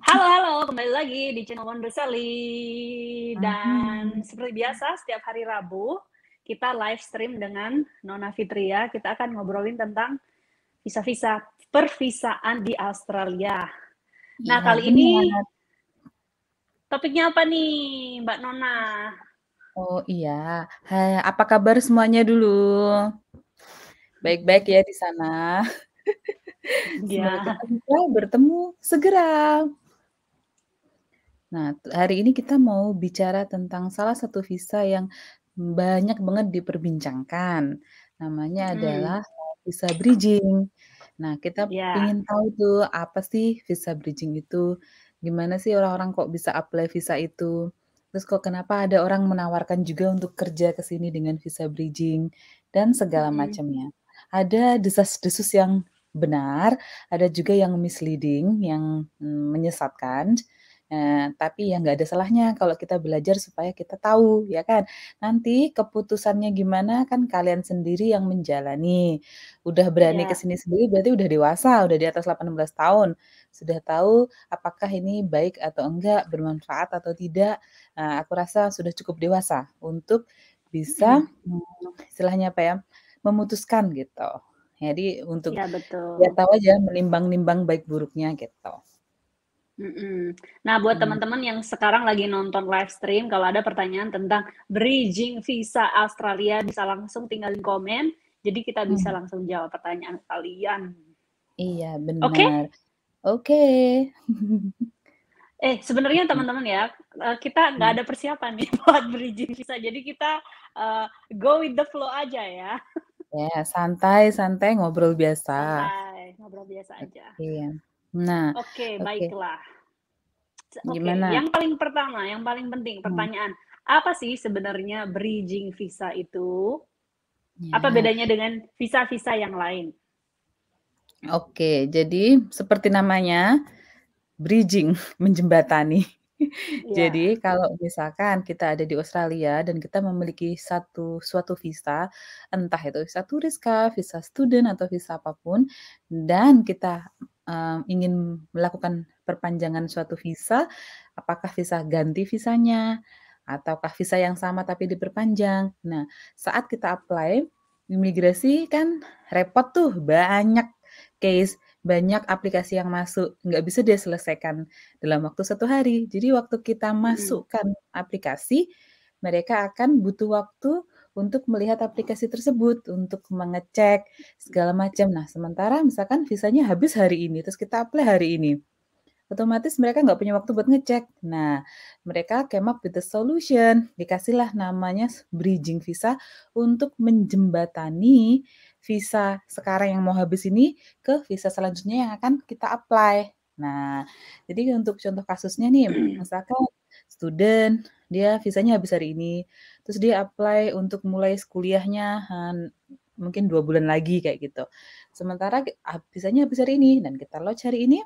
Halo, halo, kembali lagi di channel Wonder Sally. Dan hmm. seperti biasa, setiap hari Rabu kita live stream dengan Nona Fitria. Kita akan ngobrolin tentang visa-visa pervisaan di Australia. Nah, iya, kali ini ya. topiknya apa nih, Mbak Nona? Oh iya, Hai, apa kabar semuanya dulu? Baik-baik ya di sana. Ya. Semoga kita bertemu segera. Nah, hari ini kita mau bicara tentang salah satu visa yang banyak banget diperbincangkan. Namanya hmm. adalah eh, visa bridging. Nah, kita yeah. ingin tahu tuh apa sih visa bridging itu? Gimana sih orang-orang kok bisa apply visa itu? Terus kok kenapa ada orang menawarkan juga untuk kerja ke sini dengan visa bridging dan segala hmm. macamnya. Ada desas-desus yang benar, ada juga yang misleading, yang mm, menyesatkan. menyesatkan. Nah, tapi yang nggak ada salahnya kalau kita belajar supaya kita tahu ya kan. Nanti keputusannya gimana kan kalian sendiri yang menjalani. Udah berani ya. ke sendiri berarti udah dewasa, udah di atas 18 tahun. Sudah tahu apakah ini baik atau enggak, bermanfaat atau tidak. Nah, aku rasa sudah cukup dewasa untuk bisa istilahnya apa ya? memutuskan gitu. Jadi untuk ya, betul. ya tahu aja menimbang-nimbang baik buruknya gitu. Nah, buat hmm. teman-teman yang sekarang lagi nonton live stream, kalau ada pertanyaan tentang bridging visa Australia, bisa langsung tinggalin komen. Jadi kita hmm. bisa hmm. langsung jawab pertanyaan kalian. Iya, benar. Oke. Okay? Oke. Okay. eh, sebenarnya hmm. teman-teman ya, eh, kita nggak hmm. ada persiapan nih buat bridging visa. Jadi kita uh, go with the flow aja ya. Ya, yeah, santai, santai, ngobrol biasa. Santai, ngobrol biasa aja. Iya. Okay. Nah, oke, okay, okay. baiklah. Okay. Gimana? Yang paling pertama, yang paling penting hmm. pertanyaan, hmm. apa sih sebenarnya bridging visa itu? Ya. Apa bedanya dengan visa-visa yang lain? Oke, jadi seperti namanya bridging, menjembatani. Yeah. Jadi kalau misalkan kita ada di Australia dan kita memiliki satu suatu visa, entah itu visa turis kah, visa student atau visa apapun, dan kita um, ingin melakukan perpanjangan suatu visa, apakah visa ganti visanya ataukah visa yang sama tapi diperpanjang. Nah, saat kita apply imigrasi kan repot tuh banyak case, banyak aplikasi yang masuk, nggak bisa dia selesaikan dalam waktu satu hari. Jadi waktu kita hmm. masukkan hmm. aplikasi, mereka akan butuh waktu untuk melihat aplikasi tersebut, untuk mengecek segala macam. Nah, sementara misalkan visanya habis hari ini, terus kita apply hari ini. Otomatis mereka nggak punya waktu buat ngecek. Nah, mereka came up with the solution. Dikasihlah namanya bridging visa untuk menjembatani visa sekarang yang mau habis ini ke visa selanjutnya yang akan kita apply. Nah, jadi untuk contoh kasusnya nih, misalkan student, dia visanya habis hari ini, terus dia apply untuk mulai kuliahnya mungkin dua bulan lagi kayak gitu. Sementara habisannya ah, habis hari ini dan kita lo cari ini,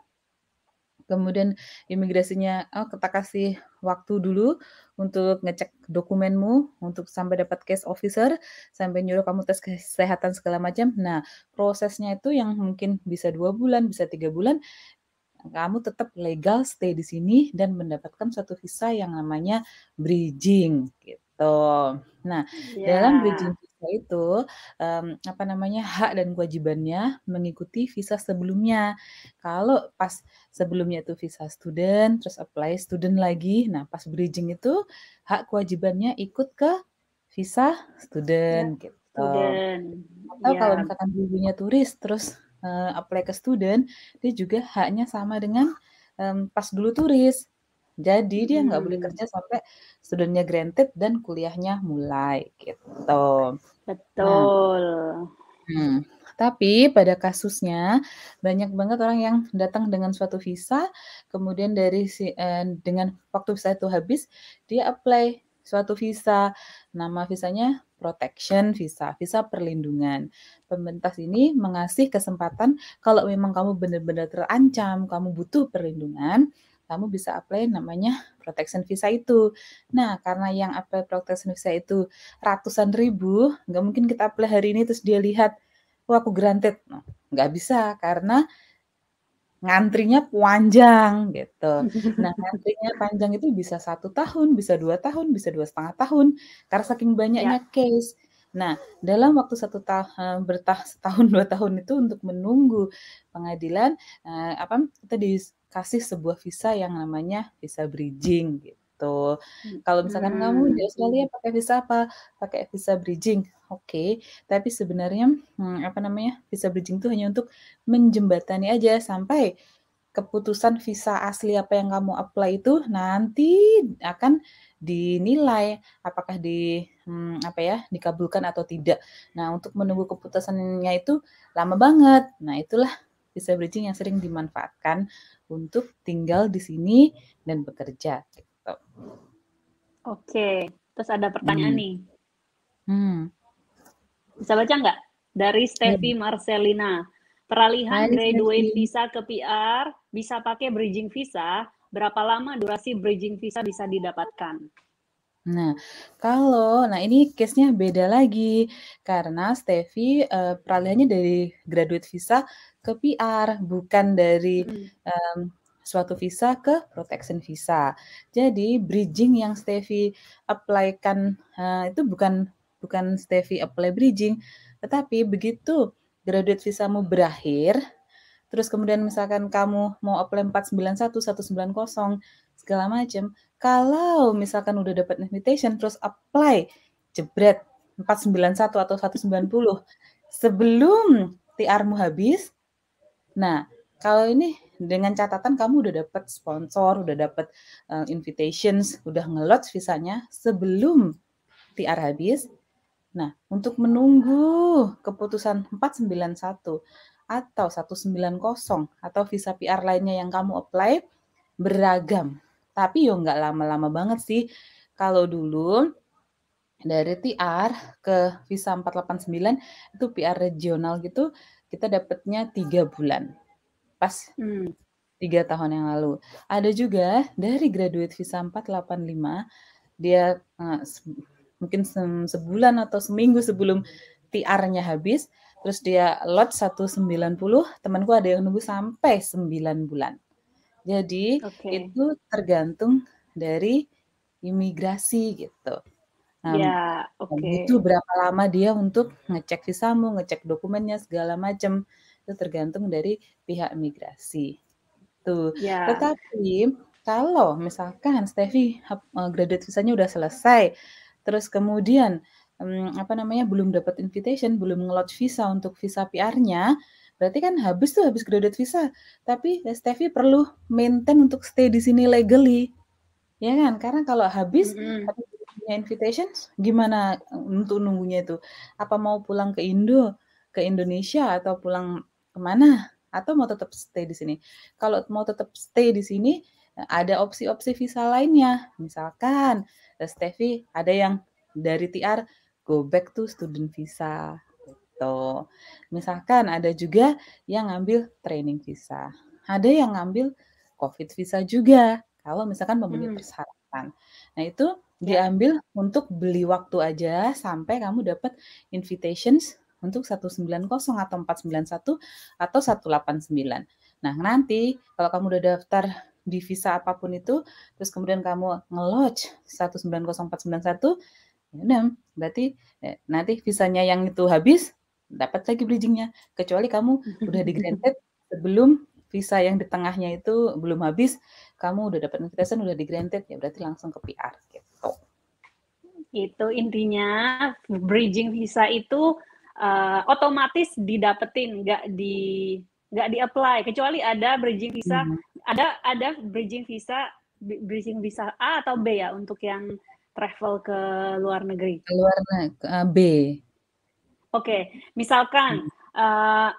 kemudian imigrasinya oh, kita kasih waktu dulu untuk ngecek dokumenmu untuk sampai dapat case officer sampai nyuruh kamu tes kesehatan segala macam nah prosesnya itu yang mungkin bisa dua bulan bisa tiga bulan kamu tetap legal stay di sini dan mendapatkan satu visa yang namanya bridging gitu Gitu. Nah, yeah. dalam bridging visa itu, um, apa namanya, hak dan kewajibannya mengikuti visa sebelumnya. Kalau pas sebelumnya itu visa student, terus apply student lagi, nah pas bridging itu hak kewajibannya ikut ke visa student student, gitu. student, Atau yeah. kalau misalkan dulunya turis terus, uh, apply ke student, dia juga haknya sama dengan, um, pas dulu turis. Jadi dia nggak boleh hmm. kerja sampai studentnya granted dan kuliahnya mulai gitu. Nah Betul. Hmm, tapi pada kasusnya banyak banget orang yang datang dengan suatu visa, kemudian dari si eh, dengan waktu visa itu habis, dia apply suatu visa, nama visanya protection visa, visa perlindungan. Pemerintah ini mengasih kesempatan kalau memang kamu benar-benar terancam, kamu butuh perlindungan, kamu bisa apply namanya protection visa itu. Nah, karena yang apply protection visa itu ratusan ribu, nggak mungkin kita apply hari ini terus dia lihat, wah aku granted. nggak bisa karena ngantrinya panjang gitu. Nah ngantrinya panjang itu bisa satu tahun, bisa dua tahun, bisa dua setengah tahun karena saking banyaknya ya. case. Nah, dalam waktu satu tahun eh, bertah setahun dua tahun itu untuk menunggu pengadilan eh, apa kita di kasih sebuah visa yang namanya visa bridging gitu. Hmm, Kalau misalkan hmm. kamu di hmm. Australia pakai visa apa? Pakai visa bridging. Oke, okay. tapi sebenarnya hmm, apa namanya? Visa bridging itu hanya untuk menjembatani aja sampai keputusan visa asli apa yang kamu apply itu nanti akan dinilai apakah di hmm, apa ya dikabulkan atau tidak. Nah untuk menunggu keputusannya itu lama banget. Nah itulah visa bridging yang sering dimanfaatkan untuk tinggal di sini dan bekerja. Gitu. Oke, terus ada pertanyaan hmm. nih. Hmm. Bisa baca nggak? Dari Steffi iya. Marcelina. Peralihan Hai, graduate Steffi. visa ke PR bisa pakai bridging visa. Berapa lama durasi bridging visa bisa didapatkan? Nah, kalau nah ini case-nya beda lagi karena Steffi uh, peralihannya dari graduate visa ke PR, bukan dari um, suatu visa ke protection visa. Jadi bridging yang Stevi applykan uh, itu bukan bukan Stevi apply bridging, tetapi begitu graduate visamu berakhir, terus kemudian misalkan kamu mau apply 491, 190, segala macam, kalau misalkan udah dapat invitation terus apply jebret 491 atau 190 sebelum TR-mu habis Nah, kalau ini dengan catatan kamu udah dapet sponsor, udah dapet uh, invitations, udah ngelot visanya sebelum TR habis. Nah, untuk menunggu keputusan 491 atau 190 atau visa PR lainnya yang kamu apply beragam. Tapi yo nggak lama-lama banget sih. Kalau dulu dari TR ke visa 489 itu PR regional gitu kita dapatnya tiga bulan pas hmm. tiga tahun yang lalu ada juga dari graduate visa 485 dia uh, se mungkin se sebulan atau seminggu sebelum TR-nya habis terus dia lot 190 temanku ada yang nunggu sampai 9 bulan jadi okay. itu tergantung dari imigrasi gitu Um, ya, oke. Okay. Itu berapa lama dia untuk ngecek visamu, ngecek dokumennya segala macam itu tergantung dari pihak imigrasi. Tuh. Gitu. Ya. Tetapi kalau misalkan Steffi e, graduate visanya udah selesai, terus kemudian um, apa namanya belum dapat invitation, belum ngelot visa untuk visa PR-nya, berarti kan habis tuh habis graduate visa. Tapi ya, Steffi perlu maintain untuk stay di sini legally. Ya kan? Karena kalau habis mm -hmm. habis punya invitations gimana eh, untuk nunggunya itu? Apa mau pulang ke Indo, ke Indonesia atau pulang kemana? Atau mau tetap stay di sini? Kalau mau tetap stay di sini, ada opsi-opsi visa lainnya. Misalkan eh, Stevi, ada yang dari TR go back to student visa gitu. Misalkan ada juga yang ngambil training visa. Ada yang ngambil COVID visa juga kalau misalkan memenuhi hmm. persyaratan. Nah, itu Ya. diambil untuk beli waktu aja sampai kamu dapat invitations untuk 190 atau 491 atau 189. Nah, nanti kalau kamu udah daftar di visa apapun itu, terus kemudian kamu nge-lodge 190491, ya udah, berarti ya, nanti visanya yang itu habis, dapat lagi bridgingnya. Kecuali kamu udah di granted sebelum visa yang di tengahnya itu belum habis, kamu udah dapat invitation, udah di granted, ya berarti langsung ke PR. Itu intinya bridging visa itu uh, otomatis didapetin, nggak di nggak di apply kecuali ada bridging visa hmm. ada ada bridging visa bridging visa A atau B ya untuk yang travel ke luar negeri ke luar negeri uh, eh, B oke okay. misalkan uh,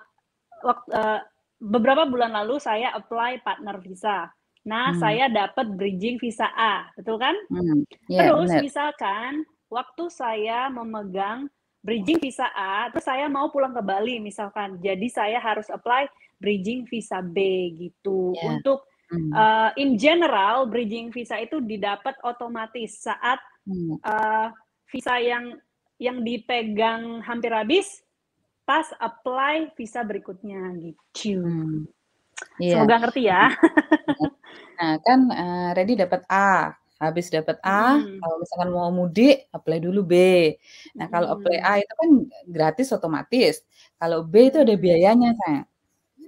waktu, uh, beberapa bulan lalu saya apply partner visa Nah, hmm. saya dapat bridging visa A, betul kan? Hmm. Yeah, terus bener. misalkan waktu saya memegang bridging visa A, terus saya mau pulang ke Bali misalkan, jadi saya harus apply bridging visa B gitu yeah. untuk uh, in general bridging visa itu didapat otomatis saat uh, visa yang yang dipegang hampir habis pas apply visa berikutnya gitu. Hmm. Yeah. Semoga ngerti ya. nah, kan uh, eh, ready dapat A. Habis dapat A, hmm. kalau misalkan mau mudik, apply dulu B. Nah, kalau apply hmm. A itu kan gratis otomatis. Kalau B itu ada hmm. biayanya, sayang.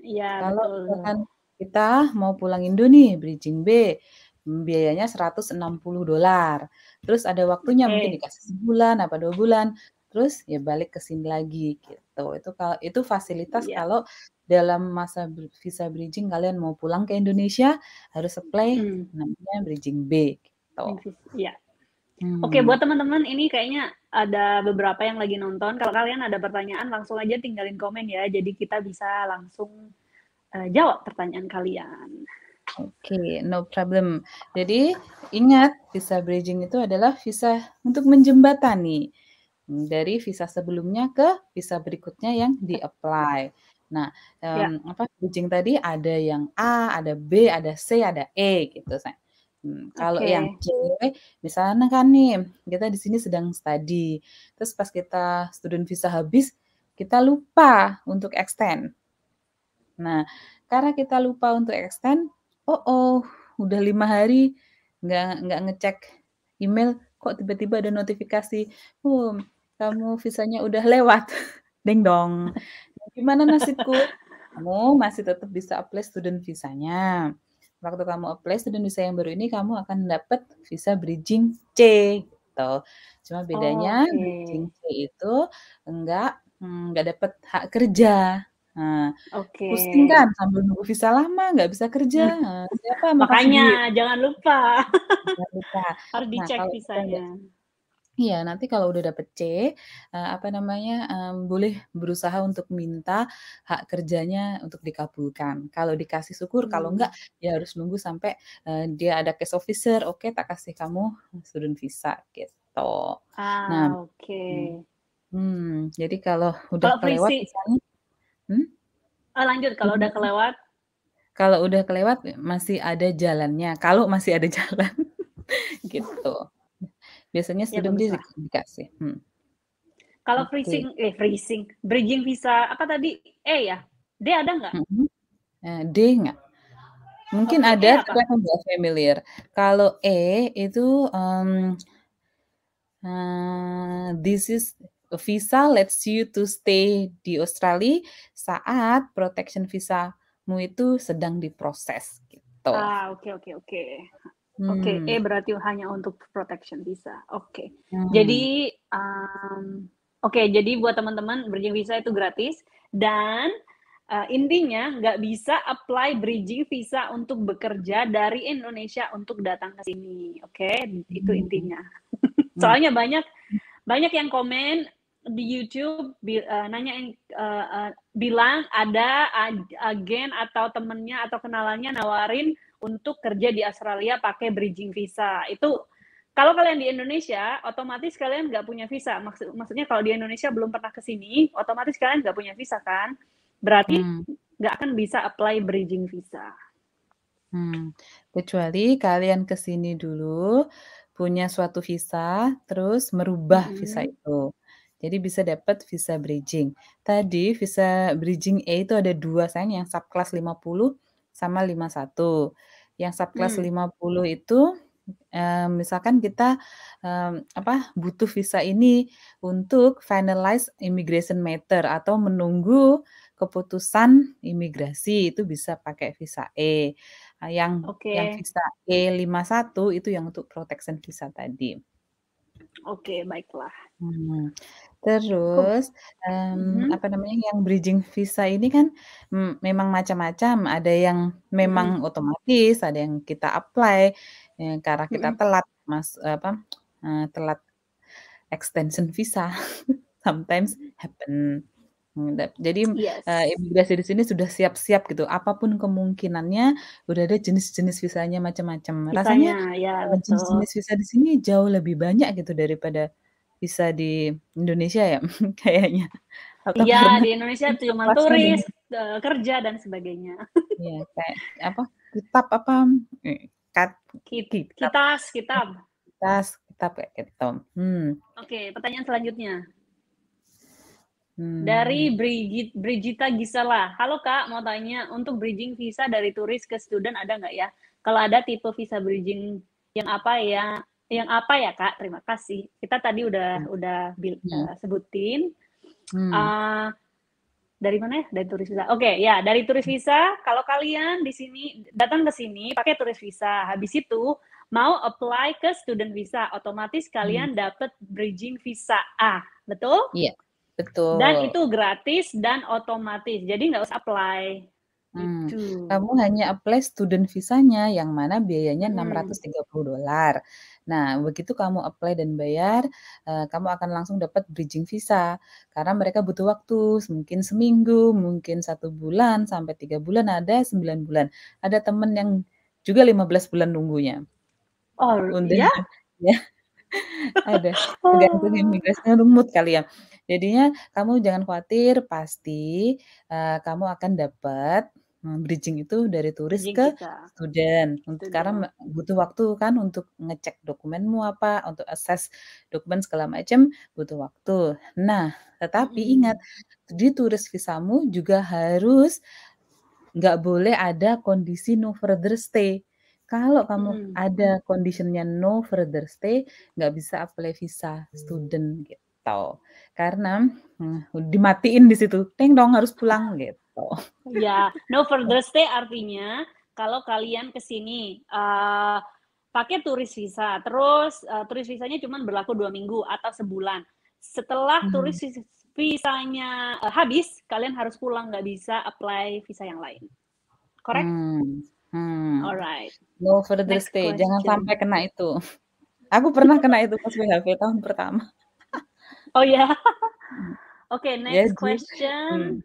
Iya, Kalau betul. misalkan kita mau pulang Indo nih, bridging B, hmm, biayanya 160 dolar. Terus ada waktunya okay. mungkin dikasih sebulan apa dua bulan terus ya balik ke sini lagi gitu. Itu kalau itu fasilitas yeah. kalau dalam masa visa bridging kalian mau pulang ke Indonesia harus apply hmm. namanya bridging B gitu. Iya. Hmm. Oke, buat teman-teman ini kayaknya ada beberapa yang lagi nonton. Kalau kalian ada pertanyaan langsung aja tinggalin komen ya. Jadi kita bisa langsung uh, jawab pertanyaan kalian. Oke, okay, no problem. Jadi ingat visa bridging itu adalah visa untuk menjembatani hmm, dari visa sebelumnya ke visa berikutnya yang di apply. Nah, um, ya. Mmm, apa kucing tadi ada yang A, ada B, ada C, ada E gitu, Sen. Hmm, kalau okay. yang C, misalnya kan nih kita di sini sedang study, terus pas kita student visa habis, kita lupa untuk extend. Nah, karena kita lupa untuk extend, oh oh, udah lima hari nggak nggak ngecek email, kok tiba-tiba ada notifikasi, hmm, kamu visanya udah lewat, ding dong. Gimana nasibku? Kamu masih tetap bisa apply student visanya. Waktu kamu apply student visa yang baru ini, kamu akan dapat visa bridging C gitu. Cuma bedanya oh, okay. bridging C itu enggak hmm, enggak dapat hak kerja. Nah, Oke. Okay. Pusing kan sambil nunggu visa lama nggak bisa kerja. Hmm. Nah, siapa makanya jangan lupa. Jangan lupa. Harus nah, dicek visanya. Kita, Iya, nanti kalau udah dapet C, uh, apa namanya, um, boleh berusaha untuk minta hak kerjanya untuk dikabulkan. Kalau dikasih syukur, kalau hmm. enggak, ya harus nunggu sampai, uh, dia ada case officer, "Oke, tak kasih kamu student visa," gitu. Ah, nah oke. Okay. Hmm, oke. hmm, jadi kalau udah Kalau kelewat hmm? Oh, lanjut, kalau udah kelewat? Kalau udah kelewat, masih ada jalannya, kalau masih ada jalan, gitu. Biasanya sedang ya, dikasih. Hmm. Kalau okay. freezing, eh freezing, bridging visa apa tadi? E ya, D ada nggak? Mm-hmm. D nggak? Mungkin okay, ada, tapi aku nggak familiar. Kalau E itu um, uh, this is visa lets you to stay di Australia saat protection visa mu itu sedang diproses gitu. Ah oke okay, oke okay, oke. Okay. Oke, okay, hmm. eh berarti hanya untuk protection visa. Oke. Okay. Hmm. Jadi um, oke, okay, jadi buat teman-teman bridging visa itu gratis dan uh, intinya nggak bisa apply bridging visa untuk bekerja dari Indonesia untuk datang ke sini. Oke, okay? itu hmm. intinya. Hmm. Soalnya banyak banyak yang komen di YouTube bi, uh, eh, nanya uh, eh, uh, bilang ada agen atau temennya atau kenalannya nawarin untuk kerja di Australia pakai bridging visa. Itu kalau kalian di Indonesia, otomatis kalian nggak punya visa. Maksud, maksudnya kalau di Indonesia belum pernah ke sini, otomatis kalian nggak punya visa kan? Berarti hmm. nggak hmm. akan bisa apply bridging visa. Hmm. Kecuali kalian ke sini dulu, punya suatu visa, terus merubah hmm. visa itu. Jadi bisa dapat visa bridging. Tadi visa bridging A itu ada dua sayang, yang subclass 50 sama 51 yang subkelas hmm. 50 itu um, misalkan kita um, apa butuh visa ini untuk finalize immigration matter atau menunggu keputusan imigrasi itu bisa pakai visa E. Eh, yang okay. yang visa E51 itu yang untuk protection visa tadi. Oke, okay, baiklah. Hmm. Terus, mmm, mm-hmm. apa namanya, yang bridging visa ini kan, mm, memang macam-macam, ada yang memang mm-hmm. otomatis, ada yang kita apply, ya, karena kita mm-hmm. telat mas apa, uh, telat extension visa, sometimes happen. jadi, yes. uh, imigrasi di sini sudah siap-siap gitu, Apapun kemungkinannya, udah ada jenis-jenis visanya macam-macam. Rasanya, ya betul. jenis-jenis visa di sini jauh lebih banyak gitu daripada bisa di Indonesia ya kayaknya. Iya di Indonesia cuma turis, ini. Eh, kerja dan sebagainya. Iya kayak apa kitab apa eh, kat, kitab. kitas kitab kitas kitab kayak gitu. Hmm. Oke pertanyaan selanjutnya. Hmm. Dari Brigit, Brigita Gisela. Halo Kak, mau tanya untuk bridging visa dari turis ke student ada nggak ya? Kalau ada tipe visa bridging yang apa ya yang apa ya kak terima kasih kita tadi udah hmm. udah bil, uh, sebutin hmm. uh, dari mana ya dari turis visa oke okay, ya dari turis visa kalau kalian di sini datang ke sini pakai turis visa habis itu mau apply ke student visa otomatis kalian hmm. dapat bridging visa A betul iya yeah, betul dan itu gratis dan otomatis jadi nggak usah apply Gitu. Hmm, kamu hanya apply student visanya yang mana biayanya 630 hmm. $630. Nah, begitu kamu apply dan bayar, uh, kamu akan langsung dapat bridging visa, karena mereka butuh waktu, mungkin seminggu, mungkin satu bulan, sampai tiga bulan, ada sembilan bulan. Ada teman yang juga 15 bulan nunggunya. Oh, iya? kan, ya? ya, ada, tergantung Oh. imigrasinya lumut kali ya. Jadinya kamu jangan khawatir, pasti, uh, kamu akan dapat Eh, bridging itu dari turis bridging ke kita. student. Untuk sekarang butuh waktu kan untuk ngecek dokumenmu apa, untuk assess dokumen segala macam butuh waktu. Nah, tetapi hmm. ingat di turis visamu juga harus nggak boleh ada kondisi no further stay. Kalau kamu hmm. ada conditionnya no further stay, nggak bisa apply visa hmm. student gitu. Karena hmm, dimatiin di situ, teng dong harus pulang gitu gitu. Ya, no further stay artinya kalau kalian ke sini uh, pakai turis visa, terus uh, turis visanya cuma berlaku dua minggu atau sebulan. Setelah hmm. turis visanya uh, habis, kalian harus pulang nggak bisa apply visa yang lain. Correct? Hmm. Hmm. Alright. No further Next stay. Question. Jangan sampai kena itu. Aku pernah kena itu pas WHV tahun pertama. Oh ya. Yeah. Oke, hmm. okay, ya, next yes, question. Hmm.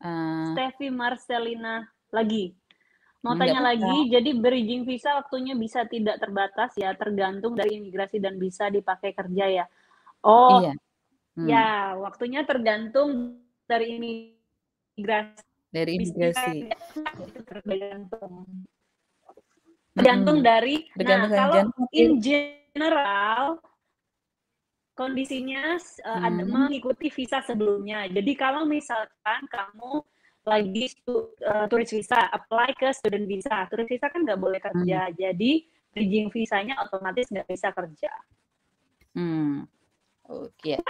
Uh, Steffi Marcelina lagi. Mau hmm, tanya lagi, jadi bridging visa waktunya bisa tidak terbatas ya, tergantung dari imigrasi dan bisa dipakai kerja ya. Oh, iya. Hmm. ya waktunya tergantung dari imigrasi. Dari imigrasi. tergantung. Hmm. Tergantung hmm. dari. Tergantung nah, kalau in general kondisinya uh, hmm. mengikuti visa sebelumnya. Jadi kalau misalkan kamu lagi stu, uh, turis visa, apply ke student visa. Turis visa kan nggak boleh hmm. kerja, hmm. jadi bridging visanya otomatis nggak bisa kerja. Hmm, oke, okay. Iya.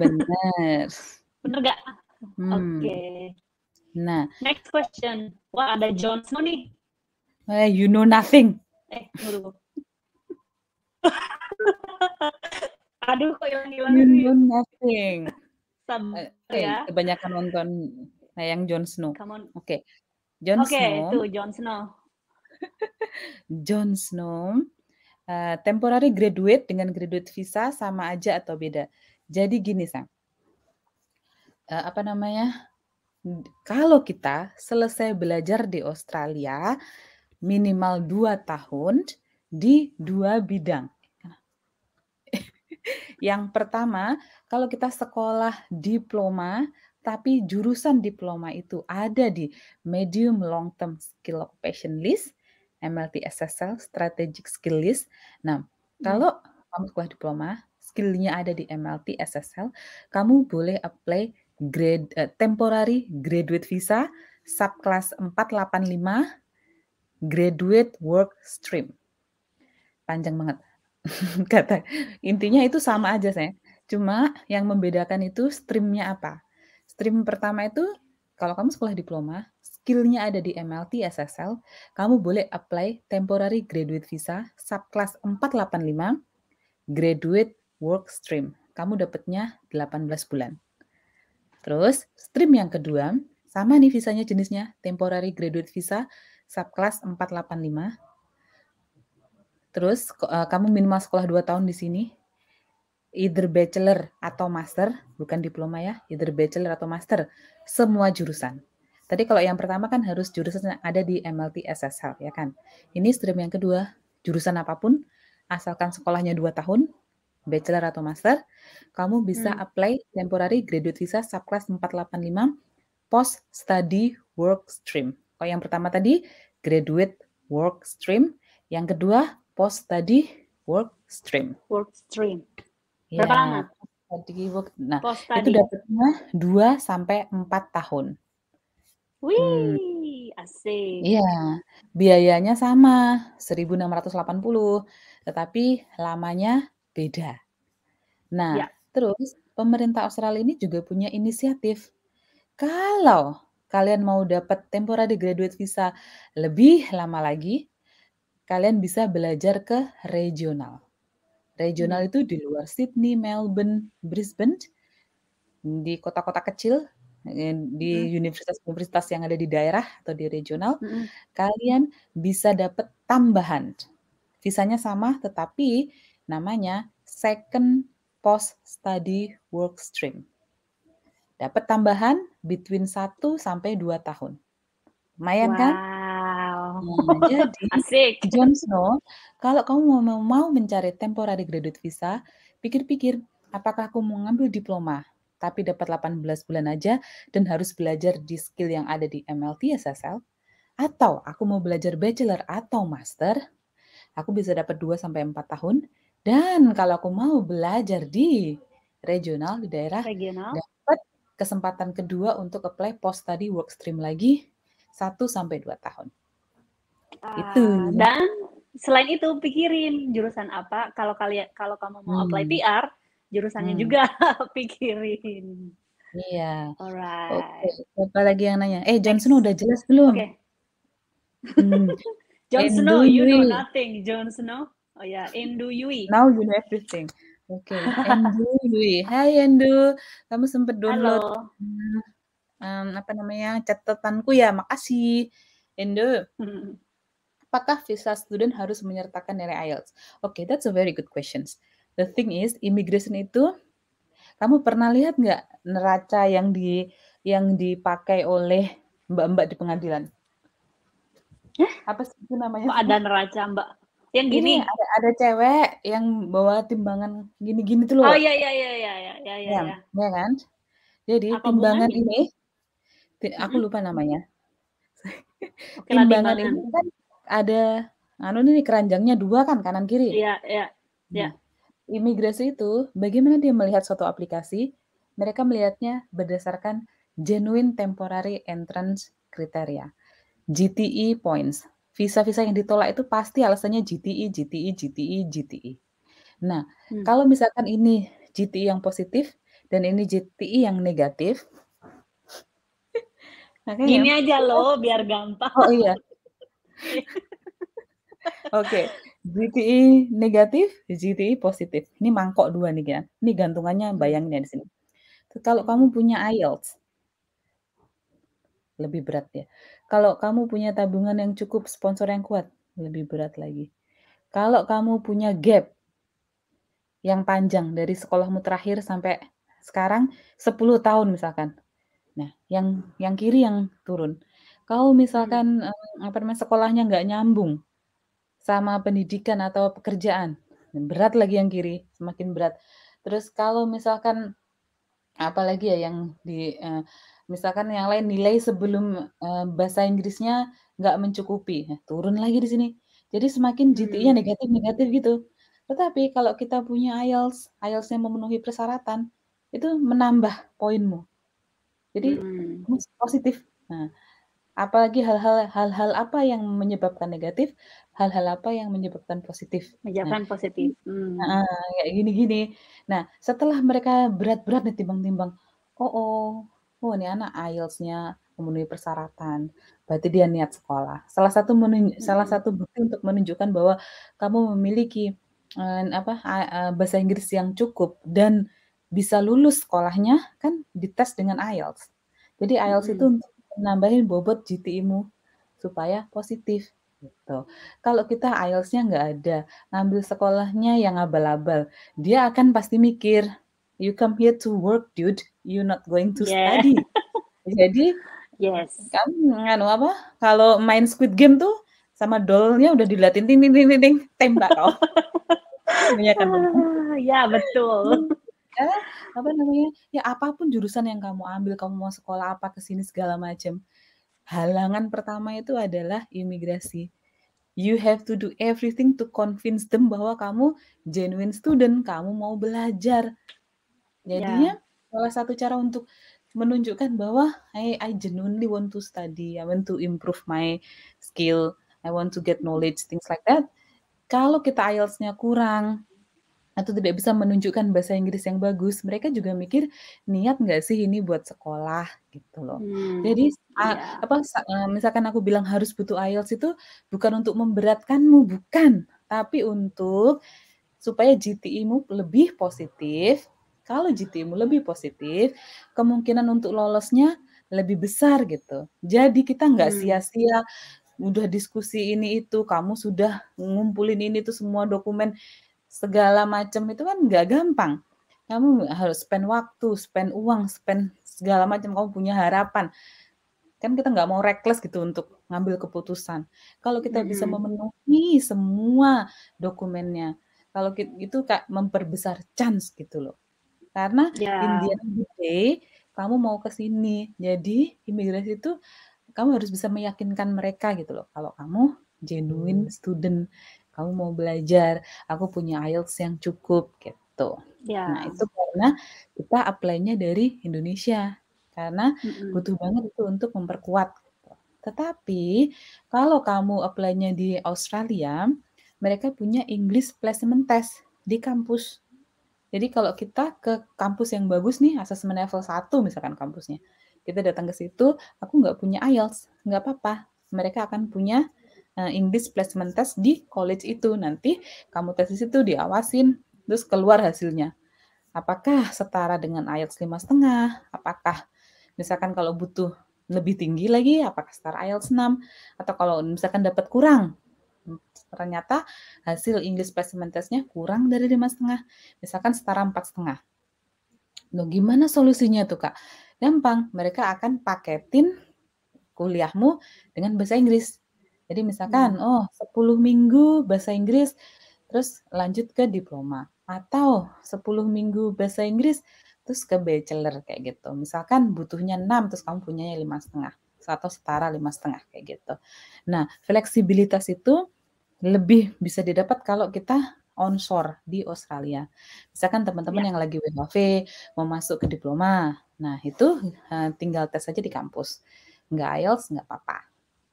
benar. benar nggak? Hmm. Oke. Okay. Nah, next question. Wah ada John Snow nih. Well, eh, you know nothing. Eh, aduh kok hilang-hilang nothing Sabar, okay, eh, gitu eh, ya. kebanyakan nonton yang Jon Snow oke okay. Jon okay, Snow oke itu Jon Snow Jon Snow uh, temporary graduate dengan graduate visa sama aja atau beda jadi gini sang uh, apa namanya kalau kita selesai belajar di Australia minimal 2 tahun di dua bidang yang pertama, kalau kita sekolah diploma, tapi jurusan diploma itu ada di medium long term skill occupation list, MLT SSL, strategic skill list. Nah, hmm. kalau kamu sekolah diploma, skillnya ada di MLT SSL, kamu boleh apply grade uh, temporary graduate visa subclass 485 graduate work stream. Panjang banget. Kata intinya itu sama aja saya. Cuma yang membedakan itu streamnya apa. Stream pertama itu kalau kamu sekolah diploma, skillnya ada di MLT SSL, kamu boleh apply temporary graduate visa subclass 485 graduate work stream. Kamu dapatnya 18 bulan. Terus stream yang kedua, sama nih visanya jenisnya, temporary graduate visa subclass 485 Terus uh, kamu minimal sekolah 2 tahun di sini. Either bachelor atau master, bukan diploma ya, either bachelor atau master, semua jurusan. Tadi kalau yang pertama kan harus jurusan yang ada di MLT SSL ya kan. Ini stream yang kedua, jurusan apapun asalkan sekolahnya 2 tahun, bachelor atau master, kamu bisa hmm. apply temporary graduate visa subclass 485 post study work stream. Kalau yang pertama tadi graduate work stream, yang kedua post tadi, work stream. Work stream. Ya. Berapa lama? work. Nah, post itu dapatnya 2 sampai 4 tahun. Wih, hmm. asik. Iya. Biayanya sama, 1.680, tetapi lamanya beda. Nah, ya. terus pemerintah Australia ini juga punya inisiatif. Kalau kalian mau dapat temporary graduate visa lebih lama lagi, kalian bisa belajar ke regional. Regional hmm. itu di luar Sydney, Melbourne, Brisbane, di kota-kota kecil, eh, di hmm. universitas-universitas yang ada di daerah atau di regional, hmm. kalian bisa dapat tambahan. Visanya sama, tetapi namanya second post study work stream. Dapat tambahan between 1 sampai 2 tahun. Lumayan wow. kan? Oh, jadi Asik. John Snow, kalau kamu mau, mau mencari temporary graduate visa, pikir-pikir apakah aku mau ngambil diploma tapi dapat 18 bulan aja dan harus belajar di skill yang ada di MLT ya, SSL atau aku mau belajar bachelor atau master, aku bisa dapat 2 sampai 4 tahun dan kalau aku mau belajar di regional di daerah regional dapat kesempatan kedua untuk apply post tadi work stream lagi 1 sampai 2 tahun. Uh, itu. Ah, dan selain itu pikirin jurusan apa kalau kalian kalau kamu mau hmm. apply PR, jurusannya hmm. juga pikirin. Iya. Alright. Okay. Siapa lagi yang nanya? Eh, John Snow udah jelas belum? Oke. Okay. Hmm. John Snow, you know nothing. John Snow. Oh ya, yeah. Endu Yui. Now you know everything. Oke, okay. Endu Yui. Hai Endu, kamu sempat download Halo. um, apa namanya catatanku ya? Makasih, Endu. Hmm. Apakah visa student harus menyertakan nilai IELTS? Oke, okay, that's a very good questions. The thing is, immigration itu kamu pernah lihat nggak neraca yang di yang dipakai oleh mbak-mbak di pengadilan? Eh? Apa sih itu namanya? Kok ada neraca mbak? Yang gini, gini ada, ada cewek yang bawa timbangan gini-gini tuh loh. Oh iya iya iya iya iya iya. iya ya, ya. ya kan? Jadi Apa timbangan ini, ini aku lupa namanya. timbangan, timbangan ini kan ada anu ini keranjangnya dua kan kanan kiri. Iya, iya. Iya. Nah, imigrasi itu bagaimana dia melihat suatu aplikasi? Mereka melihatnya berdasarkan genuine temporary entrance kriteria. GTE points. Visa-visa yang ditolak itu pasti alasannya GTE, GTE, GTE, GTE. Nah, hmm. kalau misalkan ini GTE yang positif dan ini GTE yang negatif, Gini aja loh, biar gampang. Oh iya, Oke, okay. GTI e negatif, GTI e positif. Ini mangkok dua nih kan. Ini gantungannya hmm. bayangin ya di sini. Kalau kamu punya hmm. IELTS, lebih berat ya. Kalau kamu punya tabungan yang cukup, sponsor yang kuat, lebih berat lagi. Kalau kamu punya gap yang panjang dari sekolahmu terakhir sampai sekarang 10 tahun misalkan. Nah, yang yang kiri yang turun. Kalau hmm. misalkan, eh, apa namanya, sekolahnya nggak nyambung sama pendidikan atau pekerjaan, berat lagi yang kiri, semakin berat. Terus kalau misalkan apalagi ya yang di eh, misalkan yang lain nilai sebelum, eh, bahasa Inggrisnya nggak mencukupi, ya turun lagi di sini. Jadi semakin GPA-nya hmm. negatif-negatif gitu. Tetapi kalau kita punya IELTS, IELTS-nya memenuhi persyaratan, itu menambah poinmu. Jadi hmm. positif. Nah apalagi hal-hal hal-hal apa yang menyebabkan negatif, hal-hal apa yang menyebabkan positif. Nah, menyebabkan nah, positif. Hmm. Nah, kayak gini-gini. Nah, setelah mereka berat-berat nih timbang-timbang, oh oh, oh ini anak IELTS-nya memenuhi persyaratan, berarti dia niat sekolah. Salah satu hmm. salah satu bukti untuk menunjukkan bahwa kamu memiliki uh, apa uh, bahasa Inggris yang cukup dan bisa lulus sekolahnya kan dites dengan IELTS. Jadi IELTS hmm. itu untuk nambahin bobot GTI-mu supaya positif gitu. Kalau kita IELTS-nya nggak ada, ngambil sekolahnya yang abal-abal, dia akan pasti mikir, you come here to work, dude, you not going to yeah. study. Jadi, yes. kamu nganu apa? Kalau main Squid Game tuh sama dollnya udah dilatih ting ting ting ting tembak kok. Oh. Ah, ya betul. Hmm ya apa namanya ya apapun jurusan yang kamu ambil kamu mau sekolah apa ke sini segala macam halangan pertama itu adalah imigrasi you have to do everything to convince them bahwa kamu genuine student kamu mau belajar jadinya yeah. salah satu cara untuk menunjukkan bahwa I I genuinely want to study I want to improve my skill I want to get knowledge things like that kalau kita IELTS-nya kurang atau tidak bisa menunjukkan bahasa Inggris yang bagus, mereka juga mikir niat nggak sih ini buat sekolah gitu loh. Hmm, Jadi yeah. apa e, misalkan aku bilang harus butuh IELTS itu bukan untuk memberatkanmu, bukan, tapi untuk supaya GTI-mu lebih positif. Kalau GTI-mu lebih positif, kemungkinan untuk lolosnya lebih besar gitu. Jadi kita nggak sia hmm. sia-sia udah diskusi ini itu, kamu sudah ngumpulin ini itu semua dokumen segala macam itu kan nggak gampang. Kamu harus spend waktu, spend uang, spend segala macam. Kamu punya harapan. Kan kita nggak mau reckless gitu untuk ngambil keputusan. Kalau kita bisa memenuhi semua dokumennya, kalau itu kak memperbesar chance gitu loh. Karena yeah. Indian day, kamu mau ke sini. Jadi imigrasi itu kamu harus bisa meyakinkan mereka gitu loh. Kalau kamu genuine mm. student, kamu mau belajar, aku punya IELTS yang cukup gitu. Ya. Nah, itu karena kita apply-nya dari Indonesia. Karena mm-hmm. butuh banget itu untuk memperkuat. Gitu. Tetapi kalau kamu apply-nya di Australia, mereka punya English placement test di kampus. Jadi kalau kita ke kampus yang bagus nih, assessment level 1 misalkan kampusnya, kita datang ke situ, aku nggak punya IELTS, nggak apa-apa. Mereka akan punya Eh, Inggris placement test di college itu. Nanti kamu tes di situ diawasin, terus keluar hasilnya. Apakah setara dengan IELTS lima setengah? Apakah misalkan kalau butuh lebih tinggi lagi, apakah setara IELTS 6? Atau kalau misalkan dapat kurang, ternyata hasil English placement testnya kurang dari lima setengah, misalkan setara empat setengah. Lo gimana solusinya tuh kak? Gampang, mereka akan paketin kuliahmu dengan bahasa Inggris. Jadi misalkan hmm. oh 10 minggu bahasa Inggris terus lanjut ke diploma atau 10 minggu bahasa Inggris terus ke bachelor kayak gitu. Misalkan butuhnya 6 terus kamu punyanya lima setengah atau setara lima setengah kayak gitu. Nah, fleksibilitas itu lebih bisa didapat kalau kita onshore di Australia. Misalkan teman-teman ya. yang lagi WHV mau masuk ke diploma, nah itu eh, tinggal tes aja di kampus. Nggak IELTS, nggak apa-apa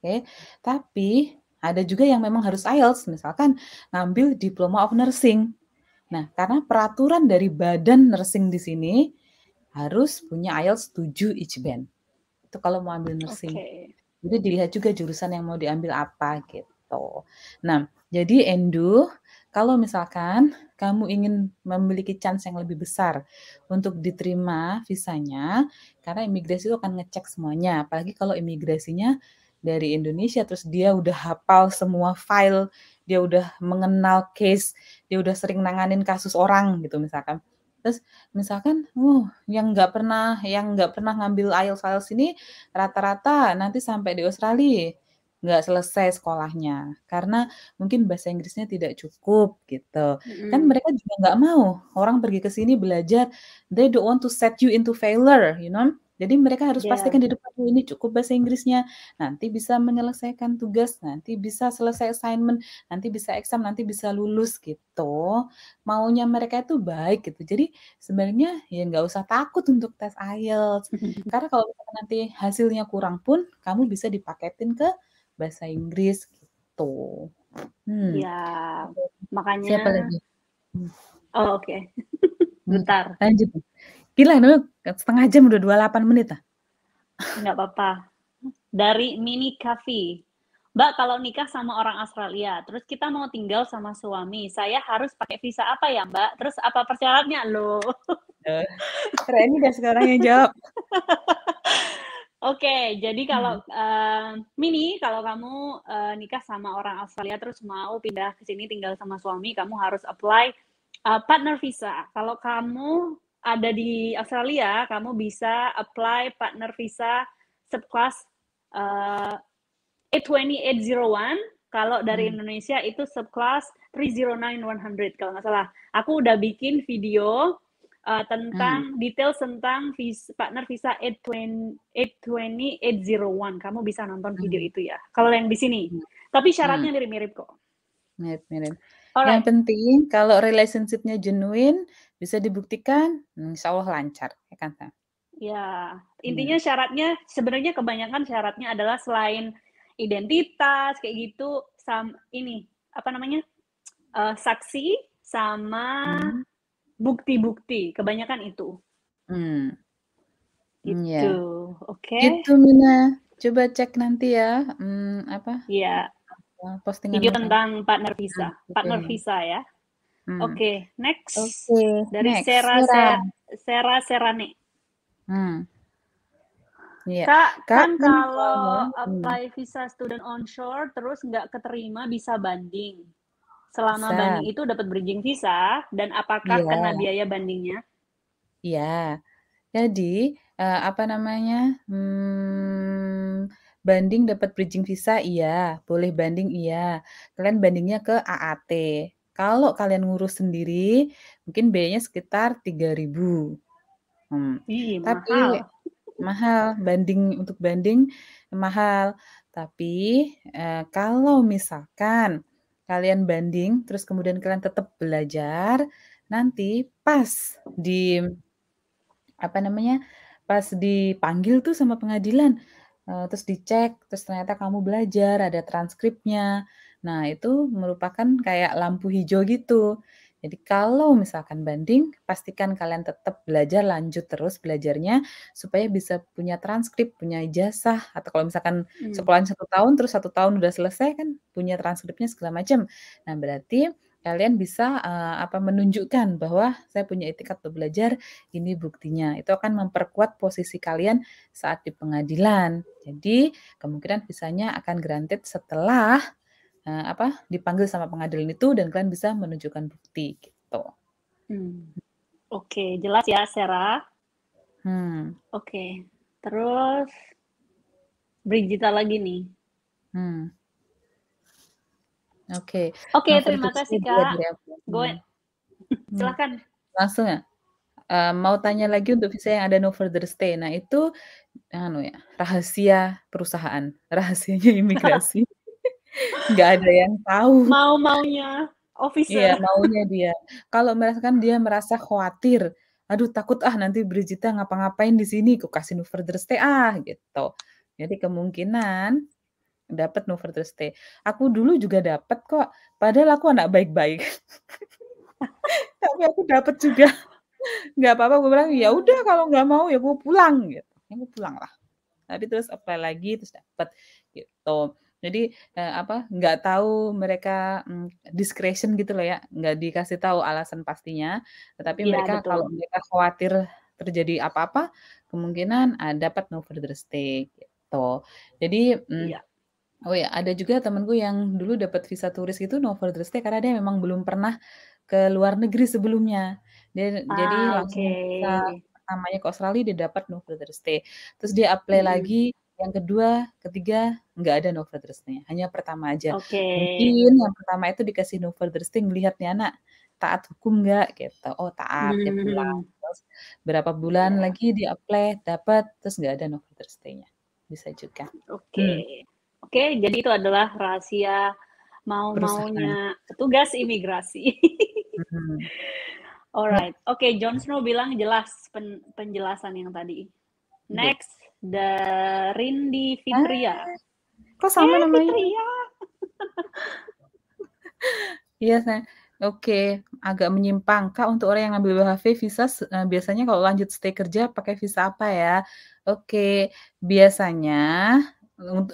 Oke. Tapi ada juga yang memang harus IELTS, misalkan ngambil diploma of nursing. Nah, karena peraturan dari badan nursing di sini harus punya IELTS 7 band. Itu kalau mau ambil nursing. Okay. Jadi dilihat juga jurusan yang mau diambil apa gitu. Nah, jadi Endu, kalau misalkan kamu ingin memiliki chance yang lebih besar untuk diterima visanya, karena imigrasi itu akan ngecek semuanya, apalagi kalau imigrasinya dari Indonesia terus dia udah hafal semua file dia udah mengenal case dia udah sering nanganin kasus orang gitu misalkan terus misalkan uh yang nggak pernah yang nggak pernah ngambil IELTS IELTS ini rata-rata nanti sampai di Australia nggak selesai sekolahnya karena mungkin bahasa Inggrisnya tidak cukup gitu mm-hmm. kan mereka juga nggak mau orang pergi ke sini belajar they don't want to set you into failure you know jadi mereka harus yeah. pastikan di depan ini cukup bahasa Inggrisnya, nanti bisa menyelesaikan tugas, nanti bisa selesai assignment, nanti bisa exam, nanti bisa lulus gitu. Maunya mereka itu baik gitu. Jadi sebenarnya ya nggak usah takut untuk tes IELTS. Karena kalau nanti hasilnya kurang pun kamu bisa dipaketin ke bahasa Inggris gitu. Hmm. Ya, makanya. Siapa lagi? Hmm. Oh, oke. Okay. Hmm. Bentar. Lanjut. Gila, setengah jam udah 28 menit ah. Enggak apa-apa. Dari mini cafe. Mbak, kalau nikah sama orang Australia, terus kita mau tinggal sama suami, saya harus pakai visa apa ya, Mbak? Terus apa persyaratnya? lo Loh. ini eh, udah sekarang yang jawab. Oke, okay, jadi kalau hmm. uh, Mini, kalau kamu uh, nikah sama orang Australia terus mau pindah ke sini tinggal sama suami, kamu harus apply uh, partner visa. Kalau kamu ada di Australia, kamu bisa apply partner visa subclass uh, eh, A20801. Kalau dari hmm. Indonesia itu subclass 309100 kalau nggak salah. Aku udah bikin video uh, tentang hmm. detail tentang visa, partner visa A20, Kamu bisa nonton hmm. video itu ya. Kalau yang di sini. Hmm. Tapi syaratnya hmm. mirip-mirip kok. Mirip-mirip. Yang penting kalau relationship-nya genuine, bisa dibuktikan, hmm, insya Allah lancar, ya kan? Ya, iya. intinya hmm. syaratnya sebenarnya kebanyakan syaratnya adalah selain identitas kayak gitu, sam ini apa namanya uh, saksi sama hmm. bukti-bukti, hmm. kebanyakan itu. Hmm. Gitu, ya. oke. Okay. Itu Mina, coba cek nanti ya, hmm, apa? Iya. Postingan video tentang partner visa, hmm, partner visa ya. Hmm. Oke, okay, next. Oke. Okay, Dari next. Sera Sera Sera Serani. Hmm. Yeah. Kak, kan, kan kalau hmm. apply visa student onshore terus nggak keterima bisa banding. Selama bisa. banding itu dapat bridging visa dan apakah yeah. kena biaya bandingnya? Iya. Yeah. Jadi uh, apa namanya? Hmm, banding dapat bridging visa iya, boleh banding iya. Kalian bandingnya ke AAT. Kalau kalian ngurus sendiri, mungkin biayanya sekitar 3000 hmm. Ih, Tapi mahal. mahal, banding untuk banding mahal. Tapi eh, kalau misalkan kalian banding, terus kemudian kalian tetap belajar, nanti pas di apa namanya pas dipanggil tuh sama pengadilan, eh, terus dicek, terus ternyata kamu belajar, ada transkripnya, Nah, itu merupakan kayak lampu hijau gitu. Jadi kalau misalkan banding, pastikan kalian tetap belajar lanjut terus belajarnya supaya bisa punya transkrip, punya ijazah atau kalau misalkan hmm. sekolah satu tahun terus satu tahun udah selesai kan punya transkripnya segala macam. Nah berarti kalian bisa uh, apa menunjukkan bahwa saya punya etikat belajar ini buktinya itu akan memperkuat posisi kalian saat di pengadilan jadi kemungkinan visanya akan granted setelah uh, apa dipanggil sama pengadilan itu dan kalian bisa menunjukkan bukti gitu. Hmm. Oke, okay, jelas ya Sarah. Hmm. Oke, okay. terus Brigita lagi nih. Hmm. Oke. Okay. Oke, okay, nah, terima kasih Kak. Hmm. hmm. Silakan. Langsung ya. Uh, mau tanya lagi untuk visa yang ada no further stay. Nah, itu anu ya, rahasia perusahaan, rahasianya imigrasi. nggak ada yang tahu mau maunya officer iya maunya dia kalau merasakan dia merasa khawatir aduh takut ah nanti Brigita ngapa-ngapain di sini aku kasih no further stay ah gitu jadi kemungkinan dapat no further stay aku dulu juga dapat kok padahal aku anak baik-baik tapi aku dapat juga nggak apa-apa gue bilang ya udah kalau nggak mau ya gue pulang gitu ya, gue pulang lah tapi terus apa lagi terus dapat gitu jadi eh, apa nggak tahu mereka mm, discretion gitu loh ya, nggak dikasih tahu alasan pastinya, tetapi ya, mereka betul. kalau mereka khawatir terjadi apa-apa, kemungkinan ah, dapat no further stay gitu. Jadi mm, ya. Oh ya, ada juga temanku yang dulu dapat visa turis itu no further stay karena dia memang belum pernah ke luar negeri sebelumnya. Dia ah, jadi langsung okay. namanya ke Australia dia dapat no further stay. Terus dia apply hmm. lagi yang kedua, ketiga nggak ada no further stay, hanya pertama aja. Okay. Mungkin yang pertama itu dikasih no further stay melihat nih anak taat hukum nggak gitu. Oh taat, hmm. pulang. Terus berapa bulan ya. lagi di apply dapat, terus nggak ada no further stay-nya. Bisa juga. Oke, okay. hmm. oke. Okay, jadi itu adalah rahasia mau-maunya petugas imigrasi. Hmm. Alright, oke. Okay, John Snow bilang jelas pen penjelasan yang tadi. Iya. Next. Rindi Fitria. Ah, kok sama eh, namanya? Fitria. Iya, yes, Oke, okay. agak menyimpang. Kak, untuk orang yang ngambil BHV visa eh, biasanya kalau lanjut stay kerja pakai visa apa ya? Oke, okay. biasanya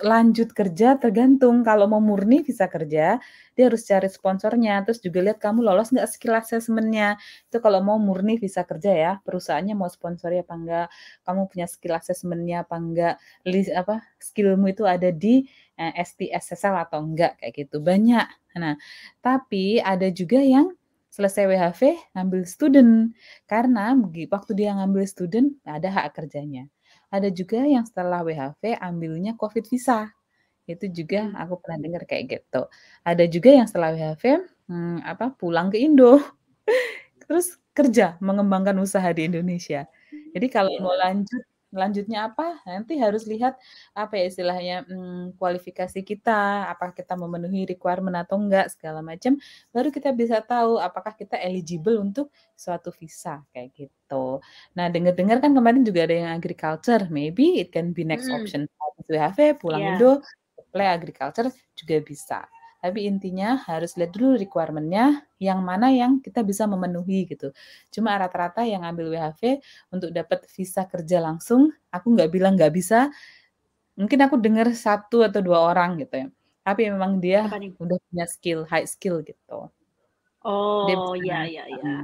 lanjut kerja tergantung kalau mau murni bisa kerja dia harus cari sponsornya terus juga lihat kamu lolos nggak skill assessmentnya itu kalau mau murni bisa kerja ya perusahaannya mau sponsori apa enggak kamu punya skill assessmentnya apa enggak list apa skillmu itu ada di eh, STSSL atau enggak kayak gitu banyak nah tapi ada juga yang selesai WHV ngambil student karena waktu dia ngambil student ada hak kerjanya ada juga yang setelah WHV ambilnya COVID visa. Itu juga hmm. aku pernah dengar kayak gitu. Ada juga yang setelah WHV hmm, apa pulang ke Indo. Terus kerja mengembangkan usaha di Indonesia. Hmm, Jadi kalau iya. mau lanjut Lanjutnya apa? Nanti harus lihat apa ya istilahnya hmm, kualifikasi kita, apa kita memenuhi requirement atau enggak segala macam. Baru kita bisa tahu apakah kita eligible untuk suatu visa kayak gitu. Nah, dengar-dengar kan kemarin juga ada yang agriculture, maybe it can be next hmm. option. to WHV pulang yeah. Indo, play agriculture juga bisa. Tapi intinya harus lihat dulu requirement-nya yang mana yang kita bisa memenuhi gitu. Cuma rata-rata yang ambil WHV untuk dapat visa kerja langsung, aku nggak bilang nggak bisa. Mungkin aku dengar satu atau dua orang gitu ya. Tapi memang dia udah punya skill, high skill gitu. Oh iya, iya iya iya.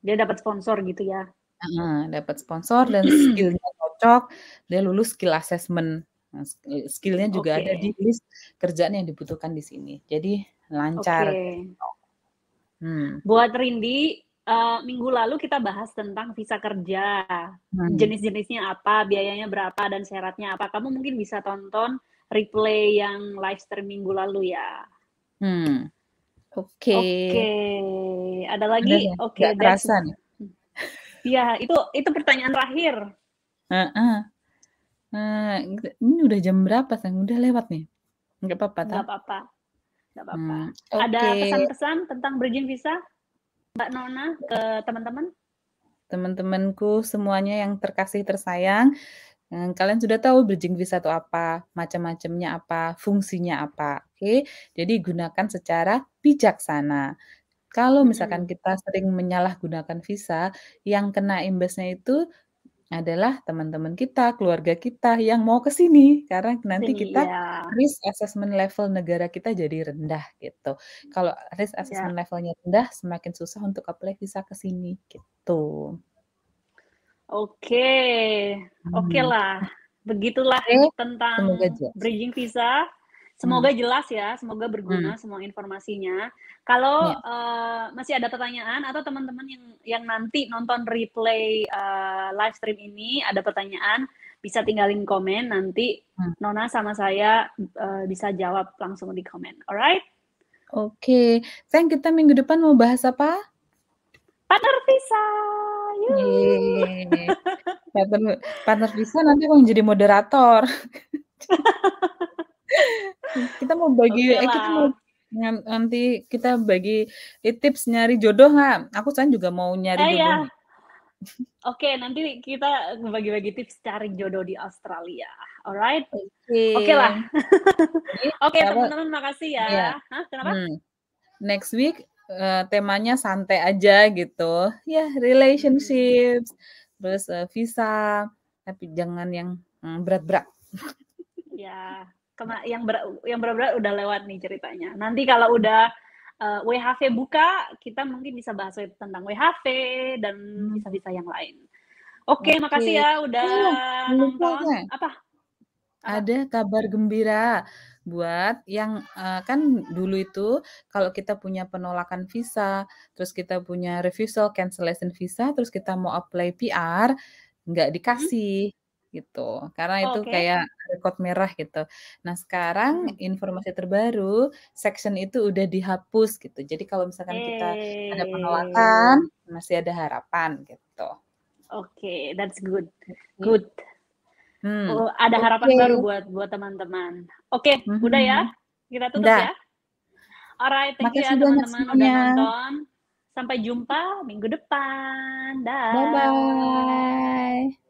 Dia dapat sponsor gitu ya. Uh, dapat sponsor dan skillnya cocok, dia lulus skill assessment Nah, eh, skillnya juga okay. ada di list kerjaan yang dibutuhkan di sini. Jadi lancar. Okay. Hmm. Buat Rindi, uh, minggu lalu kita bahas tentang visa kerja, hmm. jenis-jenisnya apa, biayanya berapa, dan syaratnya apa. Kamu mungkin bisa tonton replay yang live stream minggu lalu ya. Hmm. Oke. Okay. Oke. Okay. Ada lagi? Oke. Okay, Iya, itu itu pertanyaan terakhir. Uh -uh. Eh, ini udah jam berapa, Sang? Udah lewat nih? Enggak apa-apa, enggak apa-apa. Enggak apa-apa. Hmm, okay. Ada pesan-pesan tentang bridging Visa, Mbak Nona, ke teman-teman? Teman-temanku semuanya yang terkasih tersayang, eh, Kalian sudah tahu bridging visa itu apa, macam-macamnya apa, fungsinya apa. Oke, jadi gunakan secara bijaksana. Kalau misalkan hmm. kita sering menyalahgunakan visa, yang kena imbasnya itu adalah teman-teman kita, keluarga kita yang mau ke sini karena nanti kita iya. risk assessment level negara kita jadi rendah gitu. Kalau risk iya. assessment levelnya rendah, semakin susah untuk apply visa ke sini gitu. Oke, okay. oke okay hmm. lah. Begitulah okay. tentang bridging visa. Semoga hmm. jelas ya, semoga berguna hmm. semua informasinya. Kalau ya. uh, masih ada pertanyaan atau teman-teman yang yang nanti nonton replay uh, live stream ini ada pertanyaan, bisa tinggalin komen nanti hmm. Nona sama saya uh, bisa jawab langsung di komen. Alright? Oke. Okay. Sayang kita minggu depan mau bahas apa? Partner visa. partner, partner visa nanti mau jadi moderator. kita mau bagi okay eh, kita mau nanti kita bagi eh, tips nyari jodoh nggak? Aku sekarang juga mau nyari eh, jodoh. Ya. Oke, okay, nanti kita bagi-bagi tips cari jodoh di Australia. Alright? Oke okay. okay lah. Oke, ya, okay, teman-teman makasih ya. Yeah. Hah, kenapa? Hmm. Next week eh, temanya santai aja gitu. Ya, yeah, relationships, hmm. terus eh, visa, tapi jangan yang hmm, berat-berat. ya. yeah kema yang ber yang berat-berat udah lewat nih ceritanya. Nanti kalau udah uh, eh, WHV buka, kita mungkin bisa bahas tentang WHV dan hmm. bisa-bisa yang lain. Oke, okay, okay. makasih ya udah iya, nonton. Apa? Apa? Ada kabar gembira buat yang uh, kan dulu itu kalau kita punya penolakan visa, terus kita punya refusal cancellation visa, terus kita mau apply PR nggak hmm. dikasih. Hmm? gitu. Karena itu okay. kayak rekod merah gitu. Nah, sekarang hmm. informasi terbaru section itu udah dihapus gitu. Jadi kalau misalkan hey. kita ada penolakan, masih ada harapan gitu. Oke, okay, that's good. Iya. Good. Hmm. Oh, ada harapan baru buat buat teman-teman. Oke, okay, -hmm. udah ya. Hmm. Kita tutup udah. ya. Alright, thank Makasih you ya teman-teman udah nonton. Sampai jumpa minggu depan. Dah. Bye bye.